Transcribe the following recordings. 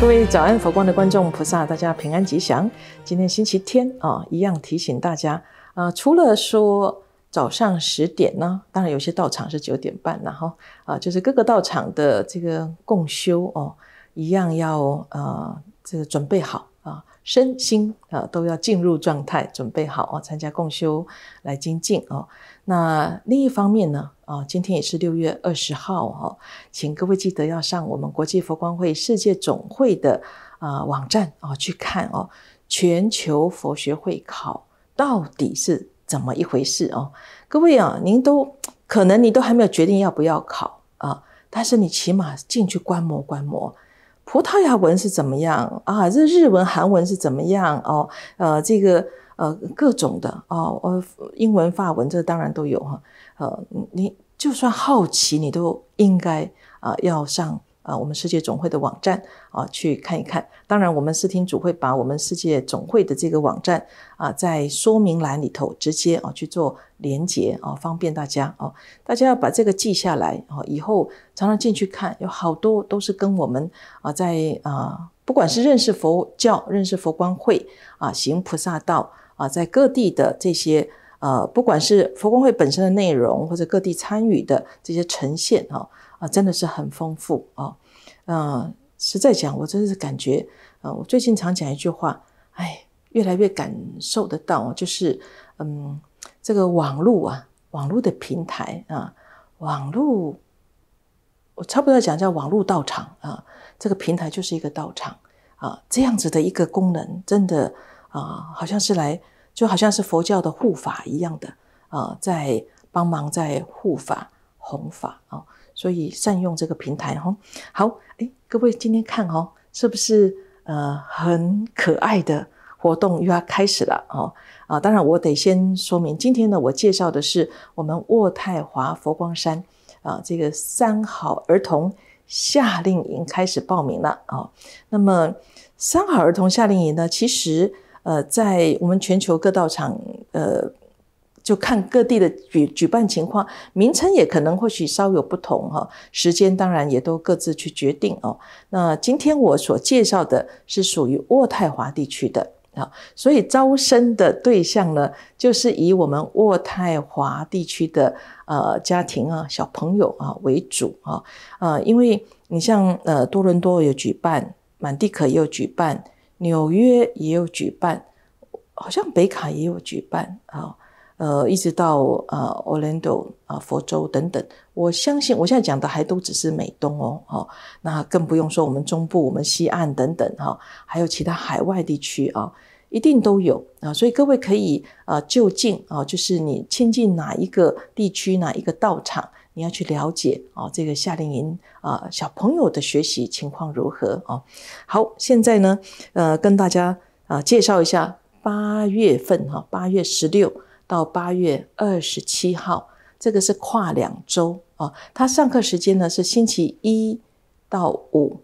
各位早安佛光的观众菩萨，大家平安吉祥。今天星期天啊，一样提醒大家啊，除了说早上十点呢，当然有些道场是九点半，然后啊，就是各个道场的这个共修哦，一样要呃这个准备好啊，身心啊都要进入状态，准备好哦，参加共修来精进哦。那另一方面呢？啊，今天也是六月二十号哦，请各位记得要上我们国际佛光会世界总会的啊网站啊去看哦，全球佛学会考到底是怎么一回事哦？各位啊，您都可能你都还没有决定要不要考啊，但是你起码进去观摩观摩，葡萄牙文是怎么样啊？这日文韩文是怎么样哦？呃，这个。呃，各种的啊，呃，英文、法文，这当然都有哈。呃，你就算好奇，你都应该啊，要上啊我们世界总会的网站啊去看一看。当然，我们视听组会把我们世界总会的这个网站啊，在说明栏里头直接啊去做连接啊，方便大家啊。大家要把这个记下来啊，以后常常进去看，有好多都是跟我们啊，在啊，不管是认识佛教、认识佛光会啊，行菩萨道。啊，在各地的这些呃，不管是佛光会本身的内容，或者各地参与的这些呈现，哈啊，真的是很丰富啊。呃，实在讲，我真的是感觉，啊，我最近常讲一句话，哎，越来越感受得到，就是，嗯，这个网络啊，网络的平台啊，网络，我差不多讲叫网络道场啊，这个平台就是一个道场啊，这样子的一个功能，真的。啊，好像是来，就好像是佛教的护法一样的啊，在帮忙在护法弘法啊，所以善用这个平台哈。好，哎，各位今天看哦，是不是呃很可爱的活动又要开始了哦？啊，当然我得先说明，今天呢我介绍的是我们渥太华佛光山啊这个三好儿童夏令营开始报名了啊。那么三好儿童夏令营呢，其实。呃，在我们全球各道场，呃，就看各地的举举办情况，名称也可能或许稍有不同哈，时间当然也都各自去决定哦。那今天我所介绍的是属于渥太华地区的啊，所以招生的对象呢，就是以我们渥太华地区的呃家庭啊、小朋友啊为主啊。呃，因为你像呃多伦多有举办，满地可也有举办。纽约也有举办，好像北卡也有举办啊，呃，一直到啊，Orlando 啊，佛州等等。我相信我现在讲的还都只是美东哦，哦，那更不用说我们中部、我们西岸等等哈，还有其他海外地区啊，一定都有啊。所以各位可以啊，就近啊，就是你亲近哪一个地区、哪一个道场。你要去了解哦，这个夏令营啊，小朋友的学习情况如何啊？好，现在呢，呃，跟大家啊介绍一下，八月份哈，八月十六到八月二十七号，这个是跨两周啊。他上课时间呢是星期一到五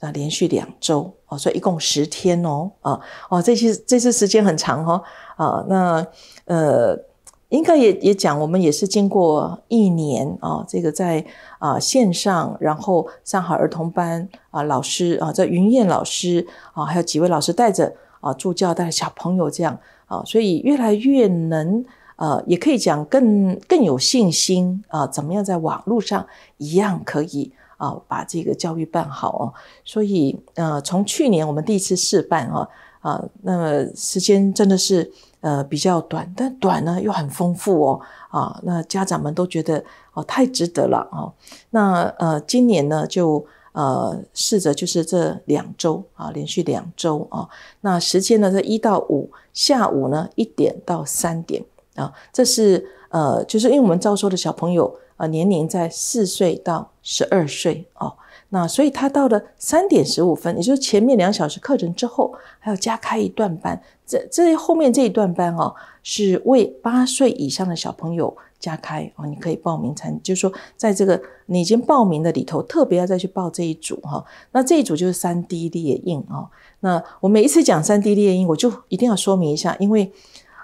啊，连续两周啊，所以一共十天哦啊哦，这些这次时间很长哈啊，那呃。应该也也讲，我们也是经过一年啊，这个在啊线上，然后上好儿童班啊，老师啊，在云燕老师啊，还有几位老师带着啊助教带小朋友这样啊，所以越来越能呃，也可以讲更更有信心啊，怎么样在网络上一样可以啊把这个教育办好哦。所以呃，从去年我们第一次试办啊啊，那么时间真的是。呃，比较短，但短呢又很丰富哦啊，那家长们都觉得哦太值得了哦。那呃，今年呢就呃试着就是这两周啊，连续两周啊，那时间呢在一到五下午呢一点到三点啊，这是呃，就是因为我们招收的小朋友啊年龄在四岁到十二岁哦。那所以他到了三点十五分，也就是前面两小时课程之后，还要加开一段班。这这后面这一段班哦，是为八岁以上的小朋友加开哦。你可以报名参，就是说，在这个你已经报名的里头，特别要再去报这一组哈。那这一组就是三 D 猎印哦。那我每一次讲三 D 猎印，我就一定要说明一下，因为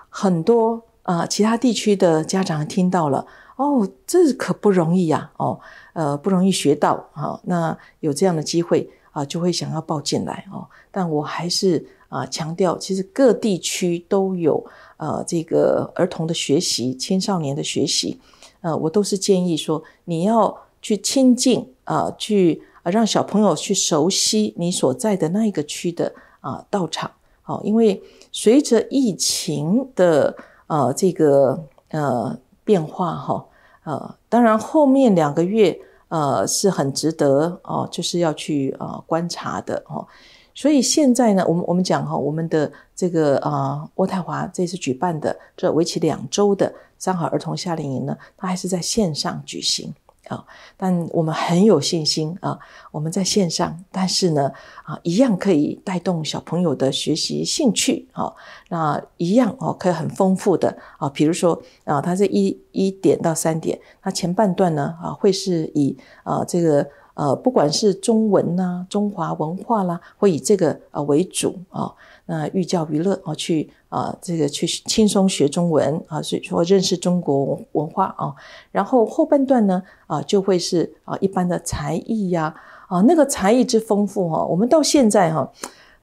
很多啊其他地区的家长听到了哦，这可不容易呀哦。呃，不容易学到哈，那有这样的机会啊，就会想要报进来哦。但我还是啊，强调，其实各地区都有呃，这个儿童的学习，青少年的学习，呃，我都是建议说，你要去亲近啊，去啊，让小朋友去熟悉你所在的那一个区的啊道场好，因为随着疫情的啊这个呃变化哈。呃，当然后面两个月，呃，是很值得哦，就是要去呃观察的哦。所以现在呢，我们我们讲哈，我们的这个呃渥太华这次举办的这为期两周的三好儿童夏令营呢，它还是在线上举行。啊，但我们很有信心啊，我们在线上，但是呢，啊，一样可以带动小朋友的学习兴趣啊，那一样哦，可以很丰富的啊，比如说啊，他是一一点到三点，那前半段呢啊，会是以啊这个。呃，不管是中文呐、中华文化啦，会以这个呃为主啊，那寓教于乐啊，去啊这个去轻松学中文啊，所以说认识中国文文化啊。然后后半段呢啊，就会是啊一般的才艺呀啊，那个才艺之丰富哈，我们到现在哈。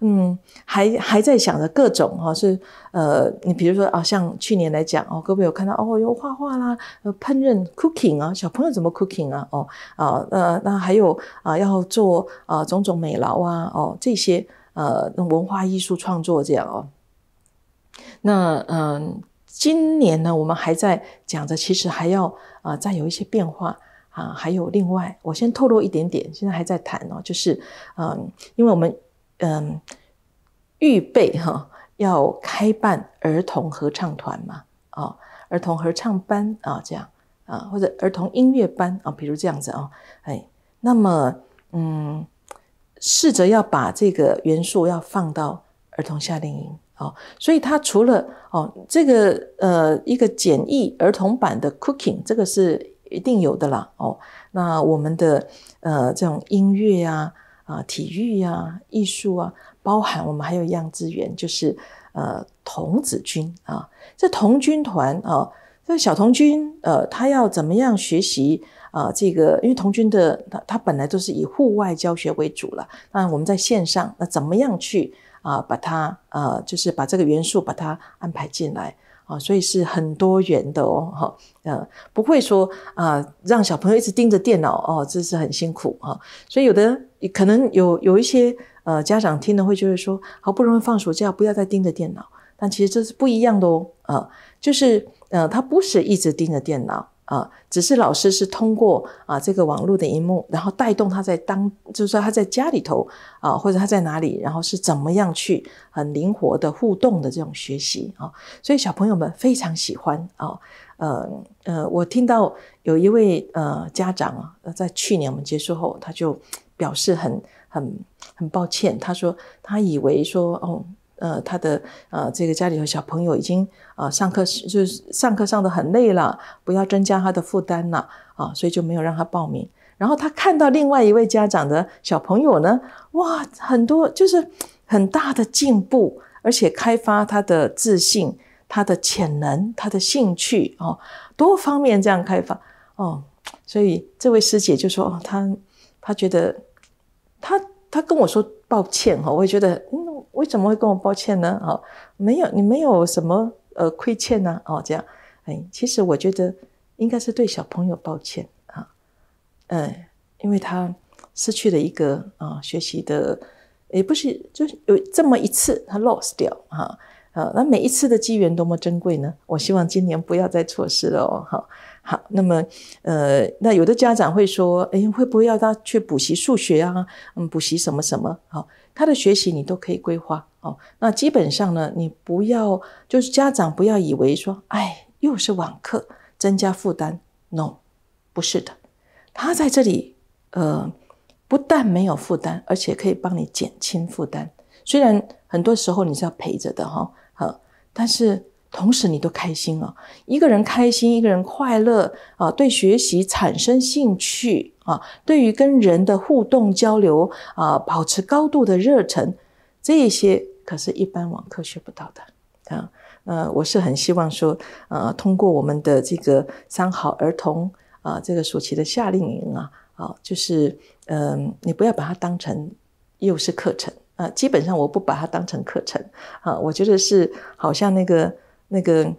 嗯，还还在想着各种哈，是呃，你比如说啊，像去年来讲哦，各位有看到哦，有画画啦，呃，烹饪 （cooking） 啊，小朋友怎么 cooking 啊，哦，啊，呃，那还有啊，要做啊，种种美劳啊，哦，这些呃，文化艺术创作这样哦。那嗯，今年呢，我们还在讲着，其实还要啊，再有一些变化啊，还有另外，我先透露一点点，现在还在谈哦，就是嗯，因为我们。嗯，预备哈，要开办儿童合唱团嘛？啊，儿童合唱班啊，这样啊，或者儿童音乐班啊，比如这样子啊，哎，那么嗯，试着要把这个元素要放到儿童夏令营哦，所以它除了哦，这个呃一个简易儿童版的 Cooking，这个是一定有的啦哦，那我们的呃这种音乐啊。啊，体育呀，艺术啊，包含我们还有一样资源，就是呃童子军啊，这童军团啊，这小童军呃，他要怎么样学习啊？这个因为童军的他他本来都是以户外教学为主了，那我们在线上，那怎么样去啊，把它呃，就是把这个元素把它安排进来啊？所以是很多元的哦，哈，呃，不会说啊，让小朋友一直盯着电脑哦，这是很辛苦啊，所以有的。可能有有一些呃家长听了会觉得说，好不容易放暑假，不要再盯着电脑。但其实这是不一样的哦，啊，就是呃，他不是一直盯着电脑啊，只是老师是通过啊这个网络的荧幕，然后带动他在当，就是说他在家里头啊，或者他在哪里，然后是怎么样去很灵活的互动的这种学习啊，所以小朋友们非常喜欢啊，呃呃，我听到有一位呃家长啊，在去年我们结束后，他就。表示很很很抱歉，他说他以为说哦呃他的呃这个家里头小朋友已经啊上课是就是上课上的很累了，不要增加他的负担了啊，所以就没有让他报名。然后他看到另外一位家长的小朋友呢，哇，很多就是很大的进步，而且开发他的自信、他的潜能、他的兴趣哦，多方面这样开发哦，所以这位师姐就说哦、他他觉得。他他跟我说抱歉哈，我觉得嗯，为什么会跟我抱歉呢？哈，没有，你没有什么呃亏欠呢，哦，这样，哎，其实我觉得应该是对小朋友抱歉啊，嗯，因为他失去了一个啊学习的，也不是就是有这么一次他 lost 掉哈，啊，那每一次的机缘多么珍贵呢？我希望今年不要再错失了哦，哈。好，那么，呃，那有的家长会说，哎，会不会要他去补习数学啊？嗯，补习什么什么？好，他的学习你都可以规划。好，那基本上呢，你不要，就是家长不要以为说，哎，又是网课，增加负担。No，不是的。他在这里，呃，不但没有负担，而且可以帮你减轻负担。虽然很多时候你是要陪着的哈，好，但是。同时你都开心了，一个人开心，一个人快乐啊，对学习产生兴趣啊，对于跟人的互动交流啊，保持高度的热忱，这些可是一般网课学不到的啊。呃，我是很希望说，呃，通过我们的这个三好儿童啊，这个暑期的夏令营啊，啊，就是，嗯，你不要把它当成幼师课程啊，基本上我不把它当成课程啊，我觉得是好像那个。那个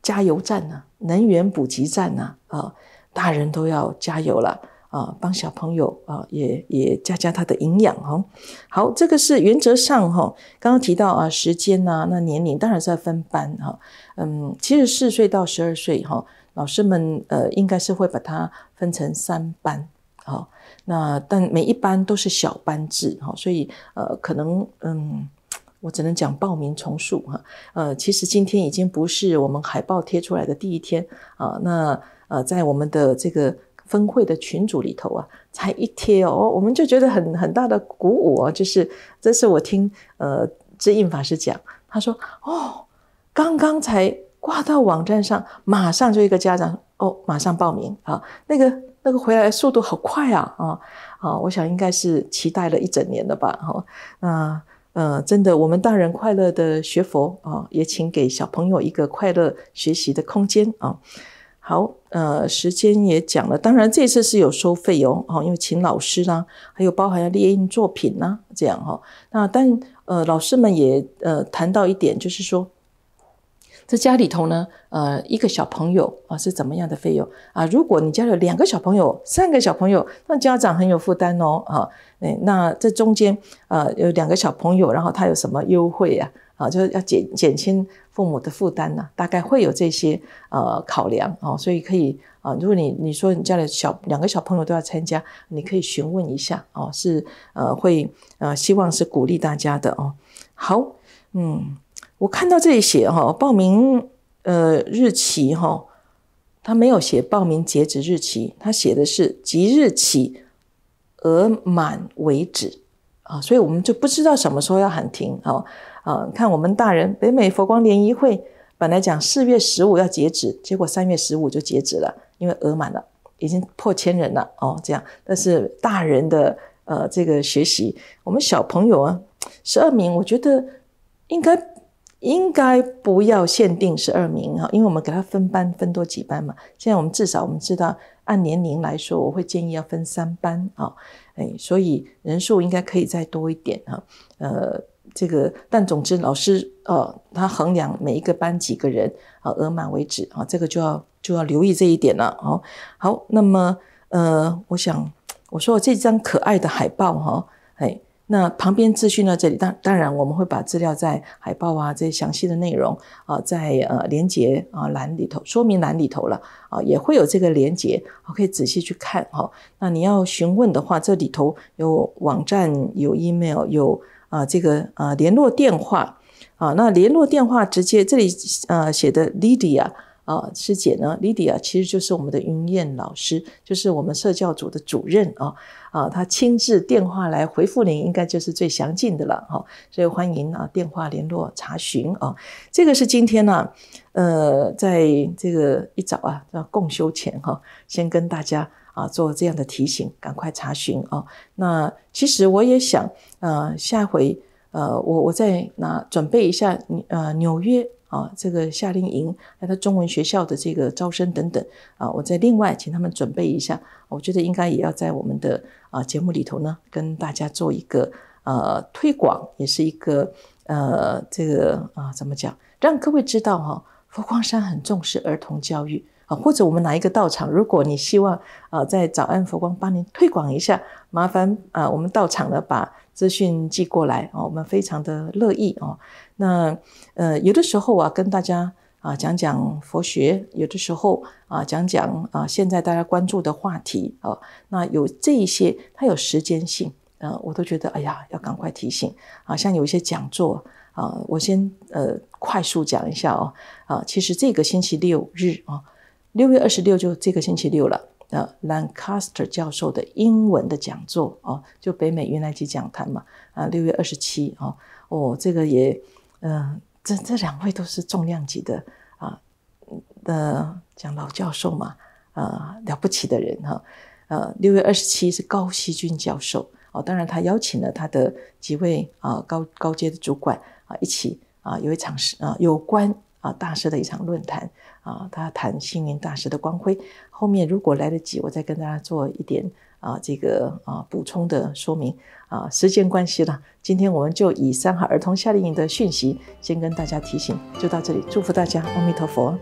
加油站啊，能源补给站呐、啊，大人都要加油了啊，帮小朋友啊也也加加他的营养哈。好，这个是原则上哈，刚刚提到啊，时间呐，那年龄当然是在分班哈。嗯，其实四岁到十二岁哈，老师们呃应该是会把它分成三班啊。那但每一班都是小班制哈，所以呃可能嗯。我只能讲报名从速哈，呃，其实今天已经不是我们海报贴出来的第一天啊，那呃，在我们的这个分会的群组里头啊，才一贴哦，我们就觉得很很大的鼓舞哦，就是这是我听呃智印法师讲，他说哦，刚刚才挂到网站上，马上就一个家长哦，马上报名啊，那个那个回来速度好快啊啊啊，我想应该是期待了一整年的吧哈，那。呃，真的，我们大人快乐的学佛啊，也请给小朋友一个快乐学习的空间啊。好，呃，时间也讲了，当然这次是有收费哦，哦，因为请老师啦，还有包含了列印作品呐，这样哈。那但呃，老师们也呃谈到一点，就是说。这家里头呢，呃，一个小朋友啊是怎么样的费用啊？如果你家有两个小朋友、三个小朋友，那家长很有负担哦，啊，哎，那这中间呃有两个小朋友，然后他有什么优惠呀？啊，就是要减减轻父母的负担呢，大概会有这些呃考量哦，所以可以啊，如果你你说你家的小两个小朋友都要参加，你可以询问一下哦，是呃会呃希望是鼓励大家的哦。好，嗯。我看到这里写哈报名呃日期哈，他没有写报名截止日期，他写的是即日起额满为止啊，所以我们就不知道什么时候要喊停啊啊！看我们大人北美佛光联谊会本来讲四月十五要截止，结果三月十五就截止了，因为额满了，已经破千人了哦。这样，但是大人的呃这个学习，我们小朋友啊十二名，我觉得应该。应该不要限定十二名哈，因为我们给他分班分多几班嘛。现在我们至少我们知道，按年龄来说，我会建议要分三班啊，哎，所以人数应该可以再多一点哈。呃，这个，但总之老师呃，他衡量每一个班几个人啊，额满为止啊，这个就要就要留意这一点了。哦。好，那么呃，我想我说这张可爱的海报哈，哎。那旁边资讯呢？这里，当当然我们会把资料在海报啊这些详细的内容啊，在呃连接啊栏里头、说明栏里头了啊，也会有这个连接，可以仔细去看哈。那你要询问的话，这里头有网站、有 email、有啊这个啊联络电话啊。那联络电话直接这里呃写的 l y d i a 啊，师姐呢？Lidia 其实就是我们的云燕老师，就是我们社教组的主任啊啊，他亲自电话来回复您，应该就是最详尽的了哈。所以欢迎啊电话联络查询啊。这个是今天呢，呃，在这个一早啊，要共修前哈，先跟大家啊做这样的提醒，赶快查询啊。那其实我也想啊，下回呃，我我再拿准备一下呃纽约。啊，这个夏令营，还有中文学校的这个招生等等啊，我再另外请他们准备一下。我觉得应该也要在我们的啊节目里头呢，跟大家做一个呃推广，也是一个呃这个啊怎么讲，让各位知道哈，佛光山很重视儿童教育啊。或者我们哪一个道场，如果你希望啊在早安佛光帮您推广一下，麻烦啊我们到场呢把资讯寄过来啊，我们非常的乐意哦。那呃，有的时候啊，跟大家啊讲讲佛学，有的时候啊讲讲啊现在大家关注的话题啊，那有这一些，它有时间性啊，我都觉得哎呀，要赶快提醒啊，像有一些讲座啊，我先呃快速讲一下哦啊，其实这个星期六日啊，六月二十六就这个星期六了啊，Lancaster 教授的英文的讲座啊，就北美云南籍讲坛嘛啊，六月二十七啊，哦这个也。嗯，这这两位都是重量级的啊，的讲老教授嘛，啊，了不起的人哈，呃，六月二十七是高希军教授哦，当然他邀请了他的几位啊高高阶的主管啊一起啊有一场师啊有关啊大师的一场论坛啊，他谈星云大师的光辉，后面如果来得及，我再跟大家做一点。啊，这个啊，补充的说明啊，时间关系了，今天我们就以三好儿童夏令营的讯息先跟大家提醒，就到这里，祝福大家，阿弥陀佛。